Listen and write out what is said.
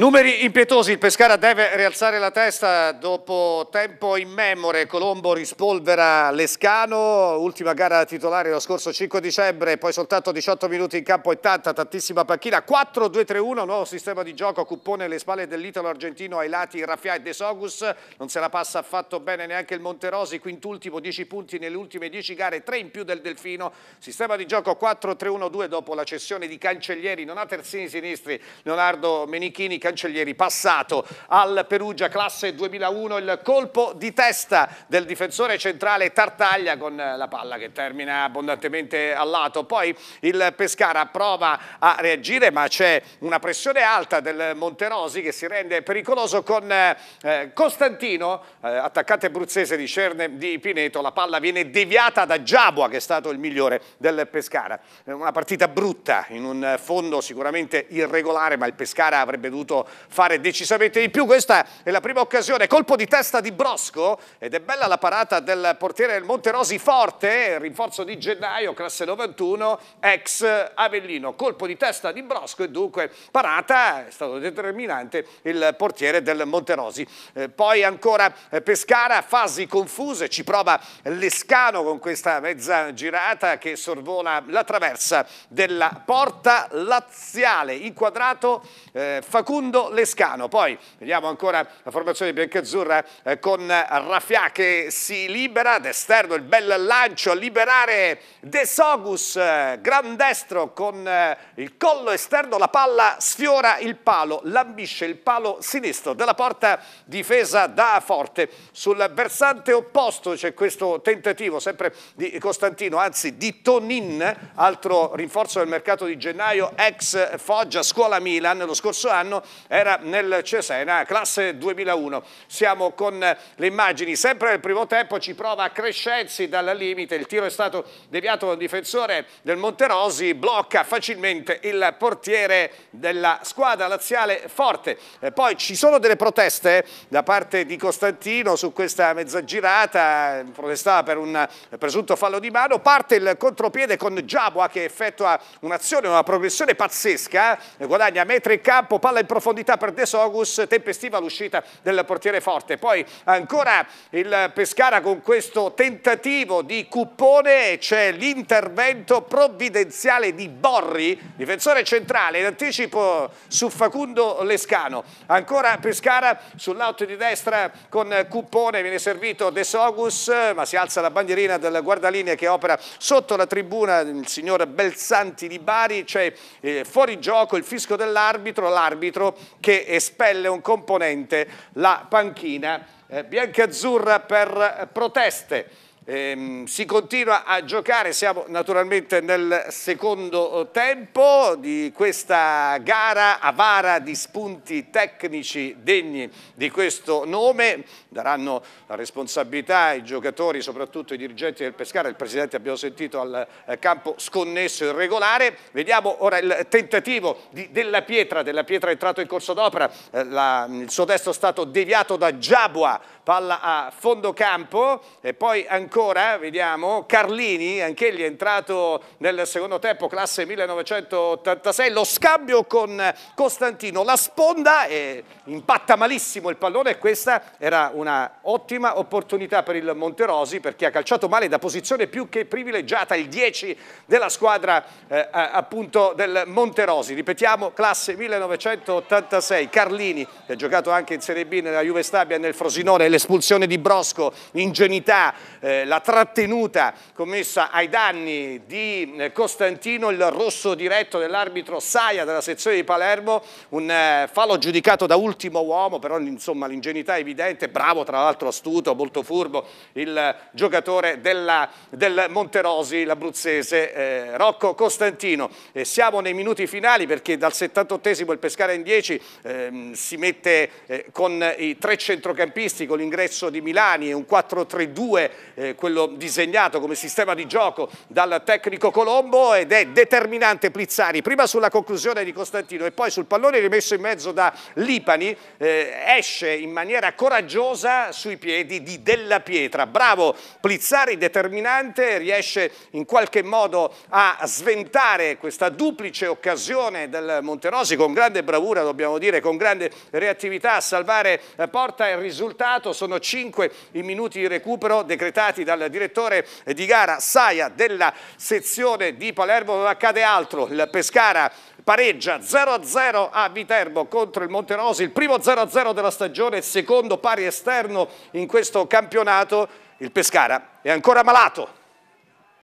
Numeri impietosi, il Pescara deve rialzare la testa dopo tempo immemore, Colombo rispolvera Lescano, ultima gara titolare lo scorso 5 dicembre, poi soltanto 18 minuti in campo e tanta, tantissima panchina, 4-2-3-1, nuovo sistema di gioco, Cuppone alle spalle dell'Italo-Argentino, ai lati Raffia e De Sogus, non se la passa affatto bene neanche il Monterosi, quintultimo 10 punti nelle ultime 10 gare, 3 in più del Delfino, sistema di gioco 4-3-1-2 dopo la cessione di Cancellieri, non ha terzini sinistri, Leonardo Menichini, Cancellieri passato al Perugia classe 2001 il colpo di testa del difensore centrale Tartaglia con la palla che termina abbondantemente al lato poi il Pescara prova a reagire ma c'è una pressione alta del Monterosi che si rende pericoloso con eh, Costantino eh, attaccante bruzzese di, Cerne, di Pineto la palla viene deviata da Giabua che è stato il migliore del Pescara una partita brutta in un fondo sicuramente irregolare ma il Pescara avrebbe dovuto potuto fare decisamente di più. Questa è la prima occasione, colpo di testa di Brosco ed è bella la parata del portiere del Monterosi Forte, rinforzo di gennaio, classe 91, ex Avellino. Colpo di testa di Brosco e dunque parata, è stato determinante il portiere del Monterosi. Eh, poi ancora eh, Pescara, fasi confuse, ci prova Lescano con questa mezza girata che sorvola la traversa della porta laziale, inquadrato eh, Facundo Facundo Lescano. Poi vediamo ancora la formazione biancazzurra eh, con Raffia che si libera, d'esterno il bel lancio a liberare De Sogus, eh, gran destro con eh, il collo esterno, la palla sfiora il palo, lambisce il palo sinistro della porta difesa da Forte. Sul versante opposto c'è questo tentativo sempre di Costantino, anzi di Tonin, altro rinforzo del mercato di gennaio, ex Foggia, scuola Milan lo scorso anno era nel Cesena, classe 2001. Siamo con le immagini, sempre nel primo tempo ci prova Crescenzi dal limite, il tiro è stato deviato da un difensore del Monterosi, blocca facilmente il portiere della squadra laziale forte. poi ci sono delle proteste da parte di Costantino su questa mezza girata, protestava per un presunto fallo di mano, parte il contropiede con Giabua che effettua un'azione, una progressione pazzesca, guadagna metri in campo, palla in profondità profondità per De Sogus, tempestiva l'uscita del portiere forte. Poi ancora il Pescara con questo tentativo di cuppone, c'è l'intervento provvidenziale di Borri, difensore centrale, in anticipo su Facundo Lescano. Ancora Pescara sull'auto di destra con cuppone, viene servito De Sogus, ma si alza la bandierina del guardalinea che opera sotto la tribuna il signor Belsanti di Bari, c'è eh, fuori gioco il fisco dell'arbitro, l'arbitro vetro che espelle un componente, la panchina eh, biancazzurra per proteste. Ehm, si continua a giocare, siamo naturalmente nel secondo eh, tempo di questa gara avara di spunti tecnici degni di questo nome, daranno la responsabilità ai giocatori, soprattutto ai dirigenti del Pescara, il Presidente abbiamo sentito al eh, campo sconnesso e irregolare, vediamo ora il tentativo di, della Pietra, della Pietra è entrato in corso d'opera, eh, il suo destro è stato deviato da Giabua, palla a fondo campo e poi ancora ancora, vediamo, Carlini, anch'egli è entrato nel secondo tempo, classe 1986, lo scambio con Costantino, la sponda e impatta malissimo il pallone e questa era una ottima opportunità per il Monterosi perché ha calciato male da posizione più che privilegiata, il 10 della squadra eh, appunto del Monterosi, ripetiamo, classe 1986, Carlini, che ha giocato anche in Serie B nella Juve Stabia nel Frosinone, l'espulsione di Brosco, ingenuità, eh, la trattenuta commessa ai danni di eh, Costantino, il rosso diretto dell'arbitro Saia della sezione di Palermo, un eh, fallo giudicato da ultimo uomo, però insomma l'ingenuità è evidente, bravo tra l'altro astuto, molto furbo, il giocatore della, del Monterosi, l'abruzzese eh, Rocco Costantino. E siamo nei minuti finali perché dal 78esimo il Pescara in 10 eh, si mette eh, con i tre centrocampisti, con l'ingresso di Milani e un 4-3-2 eh, quello disegnato come sistema di gioco dal tecnico Colombo ed è determinante Plizzari, prima sulla conclusione di Costantino e poi sul pallone rimesso in mezzo da Lipani, eh, esce in maniera coraggiosa sui piedi di Della Pietra, bravo Plizzari, determinante, riesce in qualche modo a sventare questa duplice occasione del Monterosi con grande bravura, dobbiamo dire, con grande reattività a salvare eh, porta il risultato, sono 5 i minuti di recupero decretati indicati dal direttore di gara Saia della sezione di Palermo, non accade altro, il Pescara pareggia 0-0 a Viterbo contro il Monterosi, il primo 0-0 della stagione, secondo pari esterno in questo campionato, il Pescara è ancora malato